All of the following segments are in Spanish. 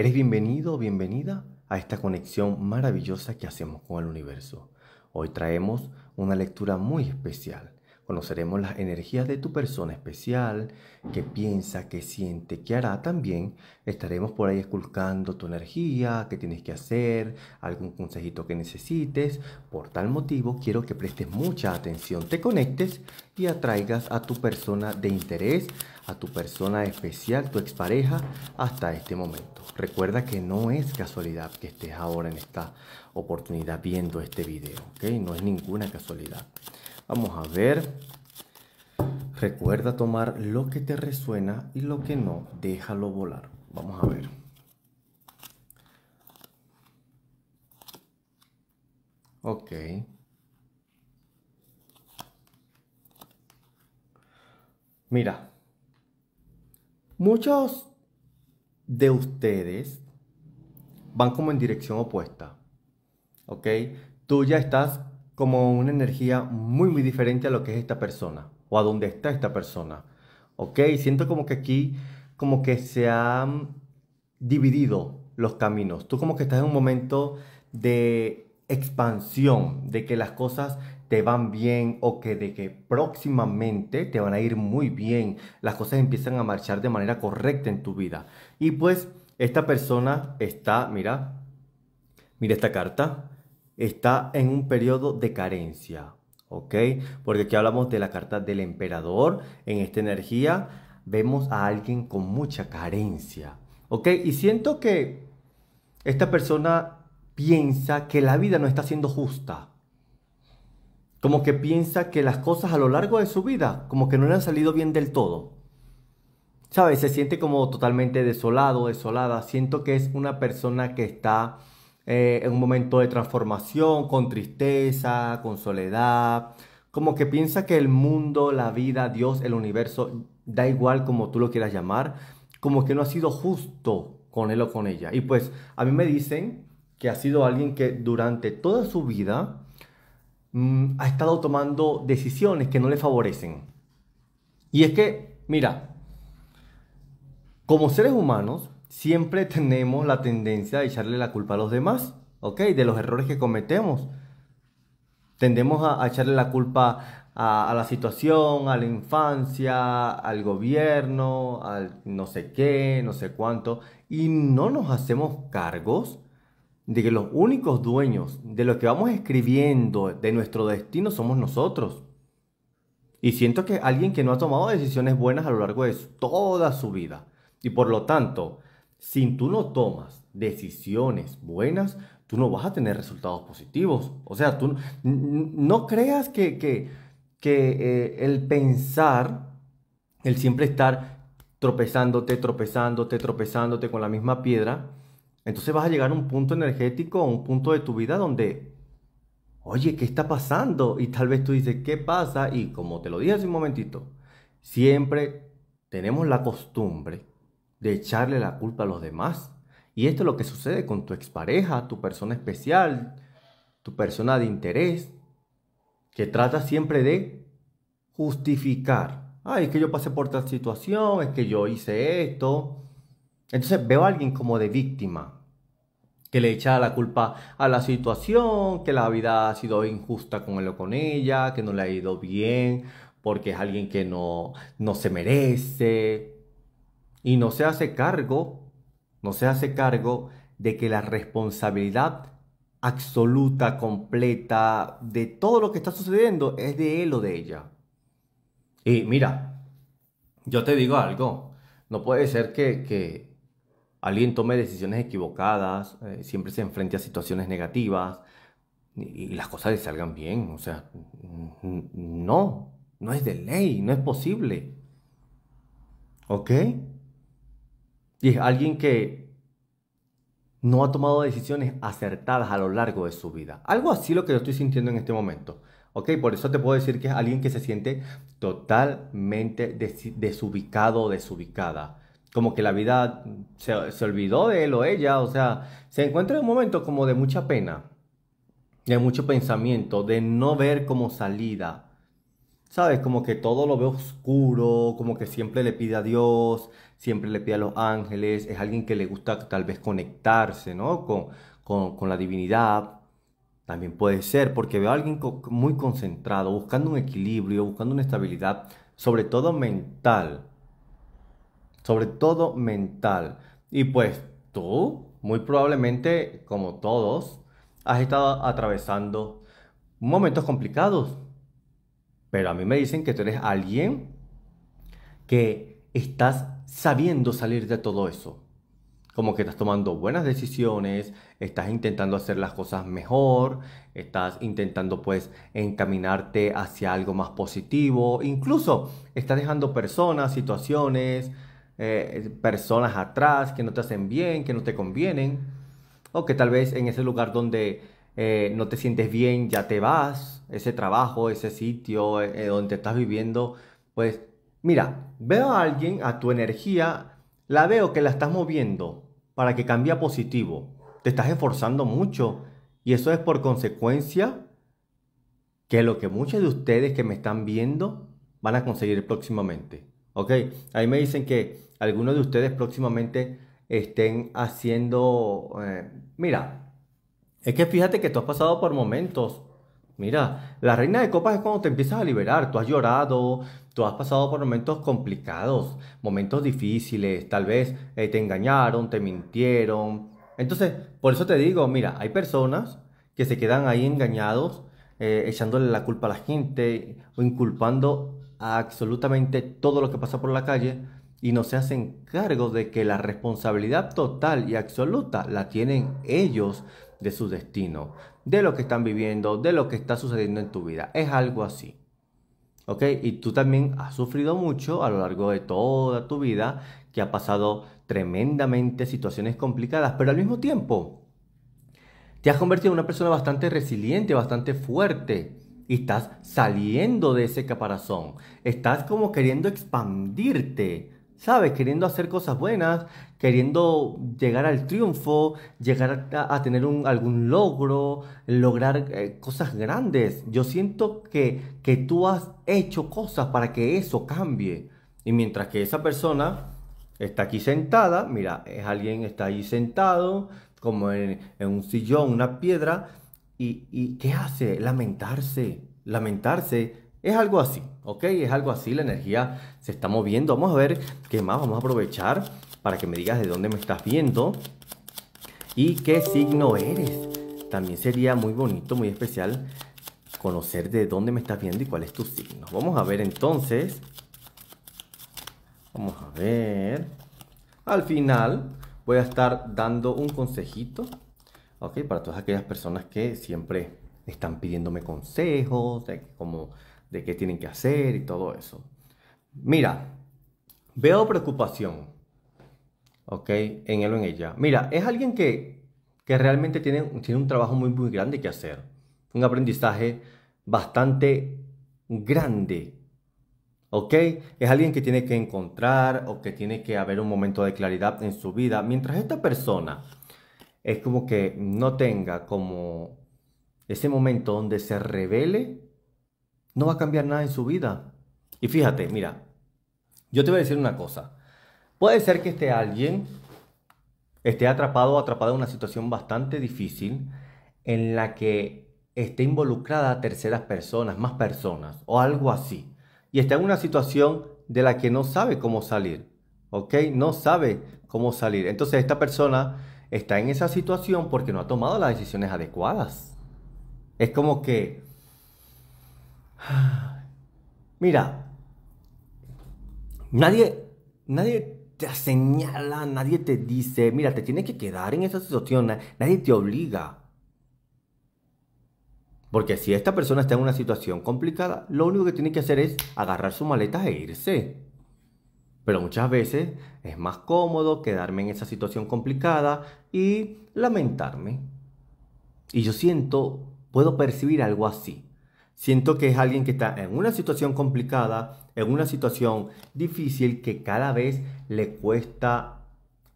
Eres bienvenido o bienvenida a esta conexión maravillosa que hacemos con el universo. Hoy traemos una lectura muy especial. Conoceremos las energías de tu persona especial, qué piensa, qué siente, qué hará también. Estaremos por ahí esculcando tu energía, qué tienes que hacer, algún consejito que necesites. Por tal motivo, quiero que prestes mucha atención, te conectes y atraigas a tu persona de interés, a tu persona especial, tu expareja, hasta este momento. Recuerda que no es casualidad que estés ahora en esta oportunidad viendo este video, ¿ok? No es ninguna casualidad. Vamos a ver. Recuerda tomar lo que te resuena y lo que no, déjalo volar. Vamos a ver. Ok. Mira, Muchos de ustedes van como en dirección opuesta, ¿ok? Tú ya estás como una energía muy, muy diferente a lo que es esta persona o a donde está esta persona, ¿ok? Siento como que aquí, como que se han dividido los caminos. Tú como que estás en un momento de expansión, de que las cosas te van bien o que de que próximamente te van a ir muy bien, las cosas empiezan a marchar de manera correcta en tu vida. Y pues esta persona está, mira, mira esta carta, está en un periodo de carencia, ¿ok? Porque aquí hablamos de la carta del emperador, en esta energía vemos a alguien con mucha carencia, ¿ok? Y siento que esta persona piensa que la vida no está siendo justa. Como que piensa que las cosas a lo largo de su vida como que no le han salido bien del todo. ¿Sabes? Se siente como totalmente desolado, desolada. Siento que es una persona que está eh, en un momento de transformación, con tristeza, con soledad. Como que piensa que el mundo, la vida, Dios, el universo, da igual como tú lo quieras llamar, como que no ha sido justo con él o con ella. Y pues a mí me dicen que ha sido alguien que durante toda su vida mm, ha estado tomando decisiones que no le favorecen. Y es que, mira, como seres humanos, siempre tenemos la tendencia a echarle la culpa a los demás, ¿ok? De los errores que cometemos. Tendemos a, echarle la culpa a, a, la situación, a la infancia, al gobierno, al no sé qué, no sé cuánto, y no nos hacemos cargos de que los únicos dueños de lo que vamos escribiendo de nuestro destino somos nosotros. Y siento que alguien que no ha tomado decisiones buenas a lo largo de toda su vida. Y por lo tanto, si tú no tomas decisiones buenas, tú no vas a tener resultados positivos. O sea, tú no creas que, que, eh, el pensar, el siempre estar tropezándote, tropezándote, tropezándote con la misma piedra, entonces vas a llegar a un punto energético, a un punto de tu vida donde, oye, ¿qué está pasando? Y tal vez tú dices, ¿qué pasa? Y como te lo dije hace un momentito, siempre tenemos la costumbre de echarle la culpa a los demás. Y esto es lo que sucede con tu expareja, tu persona especial, tu persona de interés, que trata siempre de justificar. Ay, es que yo pasé por tal situación, es que yo hice esto, entonces veo a alguien como de víctima, que le echa la culpa a la situación, que la vida ha sido injusta con él o con ella, que no le ha ido bien, porque es alguien que no, no se merece. Y no se hace cargo, no se hace cargo de que la responsabilidad absoluta, completa, de todo lo que está sucediendo es de él o de ella. Y mira, yo te digo algo, no puede ser que, que alguien tome decisiones equivocadas, eh, siempre se enfrente a situaciones negativas y, las cosas le salgan bien. O sea, no, no es de ley, no es posible. ¿Ok? Y es alguien que no ha tomado decisiones acertadas a lo largo de su vida. Algo así lo que yo estoy sintiendo en este momento. ¿Ok? Por eso te puedo decir que es alguien que se siente totalmente desubicado desubicado, desubicada como que la vida se, olvidó de él o ella, o sea, se encuentra en un momento como de mucha pena, de mucho pensamiento, de no ver como salida. ¿Sabes? Como que todo lo ve oscuro, como que siempre le pide a Dios, siempre le pide a los ángeles, es alguien que le gusta tal vez conectarse, ¿no? Con, con, la divinidad. También puede ser, porque veo a alguien muy concentrado, buscando un equilibrio, buscando una estabilidad, sobre todo mental sobre todo mental. Y pues tú, muy probablemente, como todos, has estado atravesando momentos complicados. Pero a mí me dicen que tú eres alguien que estás sabiendo salir de todo eso. Como que estás tomando buenas decisiones, estás intentando hacer las cosas mejor, estás intentando pues encaminarte hacia algo más positivo, incluso estás dejando personas, situaciones, eh, personas atrás que no te hacen bien, que no te convienen, o que tal vez en ese lugar donde eh, no te sientes bien ya te vas, ese trabajo, ese sitio eh, donde estás viviendo, pues mira, veo a alguien, a tu energía, la veo que la estás moviendo para que cambie positivo, te estás esforzando mucho y eso es por consecuencia que lo que muchos de ustedes que me están viendo van a conseguir próximamente. ¿Ok? Ahí me dicen que algunos de ustedes próximamente estén haciendo, eh, mira, es que fíjate que tú has pasado por momentos. Mira, la reina de copas es cuando te empiezas a liberar. Tú has llorado, tú has pasado por momentos complicados, momentos difíciles. Tal vez eh, te engañaron, te mintieron. Entonces, por eso te digo, mira, hay personas que se quedan ahí engañados, eh, echándole la culpa a la gente o inculpando absolutamente todo lo que pasa por la calle y no se hacen cargo de que la responsabilidad total y absoluta la tienen ellos de su destino, de lo que están viviendo, de lo que está sucediendo en tu vida. Es algo así. ¿Ok? Y tú también has sufrido mucho a lo largo de toda tu vida, que ha pasado tremendamente situaciones complicadas, pero al mismo tiempo te has convertido en una persona bastante resiliente, bastante fuerte, y estás saliendo de ese caparazón. Estás como queriendo expandirte ¿sabes? Queriendo hacer cosas buenas, queriendo llegar al triunfo, llegar a, tener algún logro, lograr eh, cosas grandes. Yo siento que, que tú has hecho cosas para que eso cambie. Y mientras que esa persona está aquí sentada, mira, es alguien está ahí sentado, como en, un sillón, una piedra, y, y ¿qué hace? Lamentarse, lamentarse es algo así, ¿ok? Es algo así, la energía se está moviendo. Vamos a ver qué más vamos a aprovechar para que me digas de dónde me estás viendo y qué signo eres. También sería muy bonito, muy especial conocer de dónde me estás viendo y cuál es tu signo. Vamos a ver entonces. Vamos a ver. Al final voy a estar dando un consejito, ¿ok? Para todas aquellas personas que siempre están pidiéndome consejos, como de qué tienen que hacer y todo eso. Mira, veo preocupación, ¿ok? En él o en ella. Mira, es alguien que, que realmente tiene, tiene un trabajo muy, muy grande que hacer. Un aprendizaje bastante grande, ¿ok? Es alguien que tiene que encontrar o que tiene que haber un momento de claridad en su vida. Mientras esta persona es como que no tenga como ese momento donde se revele no va a cambiar nada en su vida. Y fíjate, mira, yo te voy a decir una cosa. Puede ser que esté alguien, esté atrapado o atrapada en una situación bastante difícil en la que esté involucrada a terceras personas, más personas o algo así. Y está en una situación de la que no sabe cómo salir, ¿ok? No sabe cómo salir. Entonces esta persona está en esa situación porque no ha tomado las decisiones adecuadas. Es como que Mira, nadie, nadie te señala, nadie te dice, mira, te tienes que quedar en esa situación, nadie te obliga. Porque si esta persona está en una situación complicada, lo único que tiene que hacer es agarrar su maleta e irse. Pero muchas veces es más cómodo quedarme en esa situación complicada y lamentarme. Y yo siento, puedo percibir algo así. Siento que es alguien que está en una situación complicada, en una situación difícil que cada vez le cuesta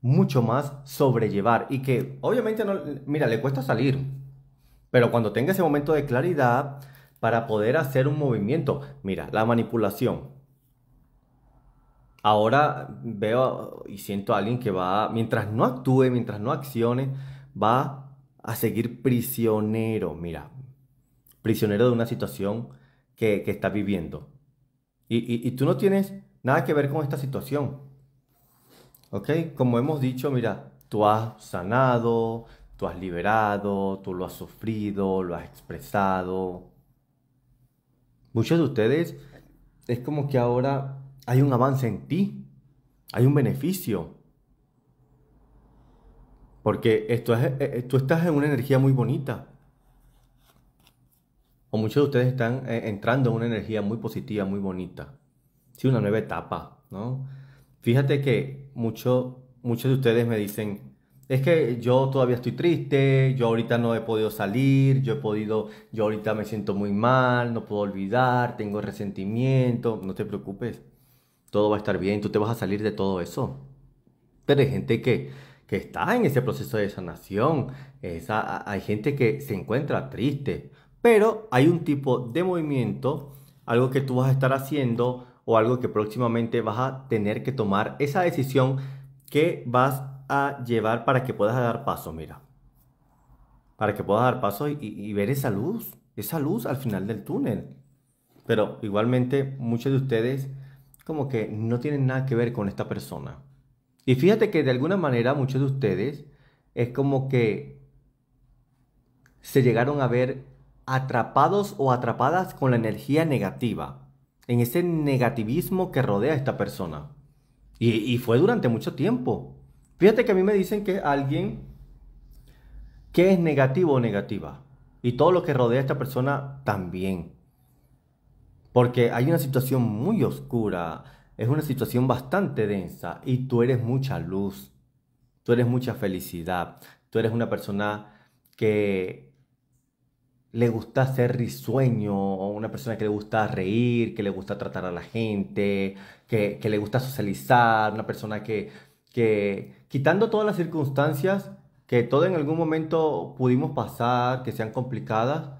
mucho más sobrellevar y que obviamente no, mira, le cuesta salir. Pero cuando tenga ese momento de claridad para poder hacer un movimiento, mira, la manipulación. Ahora veo y siento a alguien que va, mientras no actúe, mientras no accione, va a seguir prisionero. Mira, prisionero de una situación que, que estás viviendo. Y, tú no tienes nada que ver con esta situación. ¿Ok? Como hemos dicho, mira, tú has sanado, tú has liberado, tú lo has sufrido, lo has expresado. Muchos de ustedes es como que ahora hay un avance en ti, hay un beneficio. Porque esto eh, tú estás en una energía muy bonita o muchos de ustedes están eh, entrando en una energía muy positiva, muy bonita, sí, una nueva etapa, ¿no? Fíjate que muchos muchos de ustedes me dicen, es que yo todavía estoy triste, yo ahorita no he podido salir, yo he podido, yo ahorita me siento muy mal, no puedo olvidar, tengo resentimiento, no te preocupes, todo va a estar bien, tú te vas a salir de todo eso. Pero hay gente que, está en ese proceso de sanación, hay gente que se encuentra triste, pero hay un tipo de movimiento, algo que tú vas a estar haciendo o algo que próximamente vas a tener que tomar esa decisión que vas a llevar para que puedas dar paso, mira. Para que puedas dar paso y, ver esa luz, esa luz al final del túnel. Pero igualmente muchos de ustedes como que no tienen nada que ver con esta persona. Y fíjate que de alguna manera muchos de ustedes es como que se llegaron a ver atrapados o atrapadas con la energía negativa, en ese negativismo que rodea a esta persona. Y, fue durante mucho tiempo. Fíjate que a mí me dicen que alguien que es negativo o negativa, y todo lo que rodea a esta persona también. Porque hay una situación muy oscura, es una situación bastante densa, y tú eres mucha luz, tú eres mucha felicidad, tú eres una persona que le gusta ser risueño, una persona que le gusta reír, que le gusta tratar a la gente, que, le gusta socializar, una persona que, que, quitando todas las circunstancias que todo en algún momento pudimos pasar, que sean complicadas,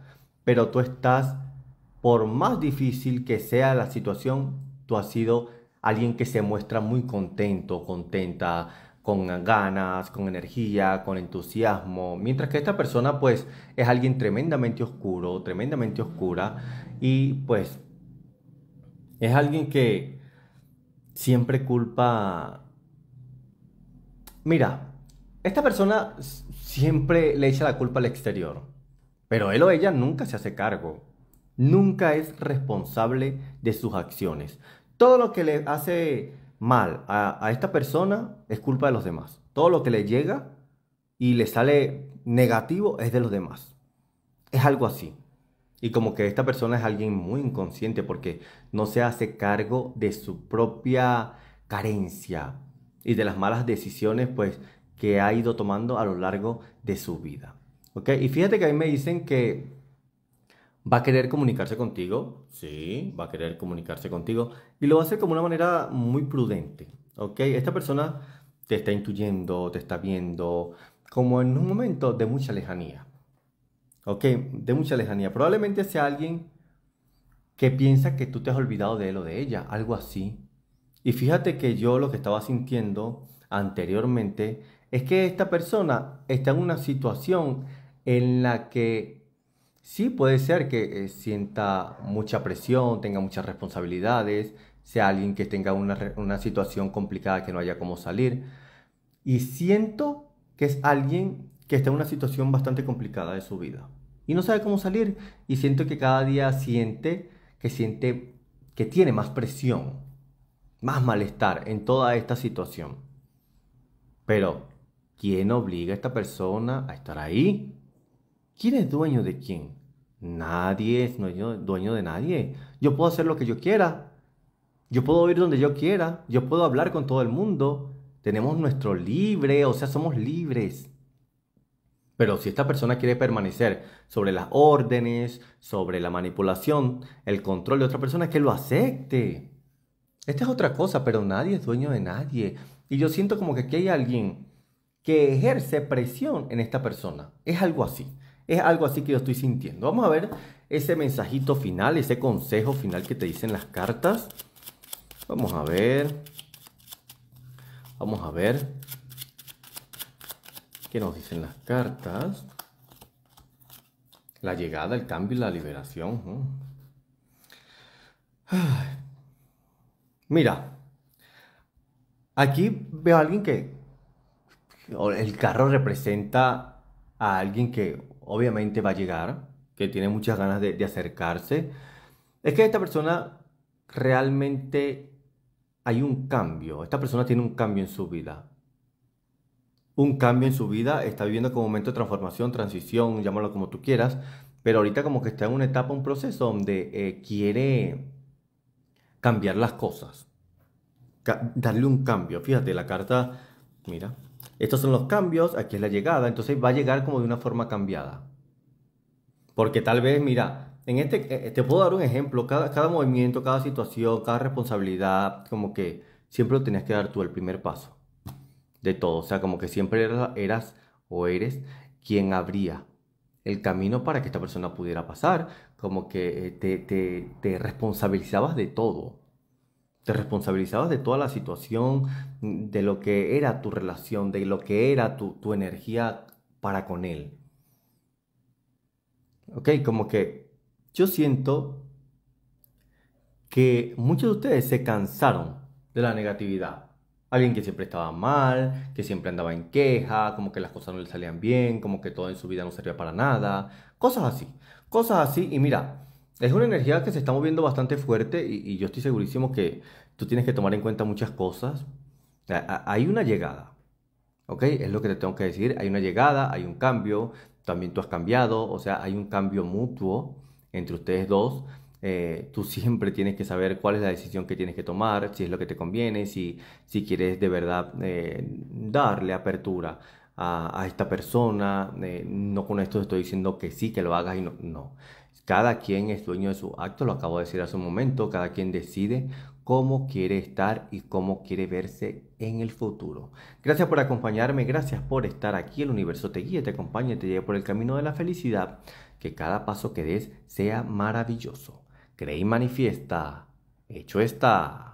pero tú estás, por más difícil que sea la situación, tú has sido alguien que se muestra muy contento, contenta, con ganas, con energía, con entusiasmo, mientras que esta persona pues es alguien tremendamente oscuro, tremendamente oscura y pues es alguien que siempre culpa... Mira, esta persona siempre le echa la culpa al exterior, pero él o ella nunca se hace cargo, nunca es responsable de sus acciones. Todo lo que le hace mal a, esta persona es culpa de los demás. Todo lo que le llega y le sale negativo es de los demás. Es algo así. Y como que esta persona es alguien muy inconsciente porque no se hace cargo de su propia carencia y de las malas decisiones pues que ha ido tomando a lo largo de su vida. ¿Ok? Y fíjate que ahí me dicen que va a querer comunicarse contigo, sí, va a querer comunicarse contigo y lo va a hacer como una manera muy prudente, ¿ok? Esta persona te está intuyendo, te está viendo, como en un momento de mucha lejanía, ¿ok? De mucha lejanía. Probablemente sea alguien que piensa que tú te has olvidado de él o de ella, algo así. Y fíjate que yo lo que estaba sintiendo anteriormente es que esta persona está en una situación en la que Sí, puede ser que eh, sienta mucha presión, tenga muchas responsabilidades, sea alguien que tenga una, situación complicada que no haya cómo salir. Y siento que es alguien que está en una situación bastante complicada de su vida y no sabe cómo salir. Y siento que cada día siente que siente que tiene más presión, más malestar en toda esta situación. Pero, ¿quién obliga a esta persona a estar ahí? ¿Quién es dueño de quién? Nadie es dueño, dueño de nadie. Yo puedo hacer lo que yo quiera. Yo puedo ir donde yo quiera. Yo puedo hablar con todo el mundo. Tenemos nuestro libre, o sea, somos libres. Pero si esta persona quiere permanecer sobre las órdenes, sobre la manipulación, el control de otra persona, es que lo acepte. Esta es otra cosa, pero nadie es dueño de nadie. Y yo siento como que aquí hay alguien que ejerce presión en esta persona. Es algo así. Es algo así que yo estoy sintiendo. Vamos a ver ese mensajito final, ese consejo final que te dicen las cartas. Vamos a ver. Vamos a ver. ¿Qué nos dicen las cartas? La llegada, el cambio y la liberación. Mira, aquí veo a alguien que el carro representa a alguien que obviamente va a llegar, que tiene muchas ganas de, acercarse, es que esta persona realmente hay un cambio. Esta persona tiene un cambio en su vida. Un cambio en su vida, está viviendo como un momento de transformación, transición, llámalo como tú quieras, pero ahorita como que está en una etapa, un proceso donde eh, quiere cambiar las cosas, darle un cambio. Fíjate, la carta, mira, estos son los cambios, aquí es la llegada, entonces va a llegar como de una forma cambiada. Porque tal vez, mira, en este, eh, eh, te puedo dar un ejemplo, cada, cada movimiento, cada situación, cada responsabilidad, como que siempre lo tenías que dar tú el primer paso de todo, o sea, como que siempre eras, o eres quien abría el camino para que esta persona pudiera pasar, como que eh, te, te, te responsabilizabas de todo. Te responsabilizabas de toda la situación, de lo que era tu relación, de lo que era tu, energía para con él. Ok, como que yo siento que muchos de ustedes se cansaron de la negatividad. Alguien que siempre estaba mal, que siempre andaba en queja, como que las cosas no le salían bien, como que todo en su vida no servía para nada. Cosas así, cosas así. Y mira, es una energía que se está moviendo bastante fuerte y, yo estoy segurísimo que tú tienes que tomar en cuenta muchas cosas. hay una llegada, ¿ok? Es lo que te tengo que decir. Hay una llegada, hay un cambio, también tú has cambiado, o sea, hay un cambio mutuo entre ustedes dos. Eh, tú siempre tienes que saber cuál es la decisión que tienes que tomar, si es lo que te conviene, si, si quieres de verdad eh, darle apertura a, esta persona. Eh, no con esto estoy diciendo que sí, que lo hagas y no. no. Cada quien es dueño de su acto, lo acabo de decir hace un momento, cada quien decide cómo quiere estar y cómo quiere verse en el futuro. Gracias por acompañarme, gracias por estar aquí. El universo te guía, te acompaña, te lleve por el camino de la felicidad. Que cada paso que des sea maravilloso. Creí, manifiesta. Hecho está.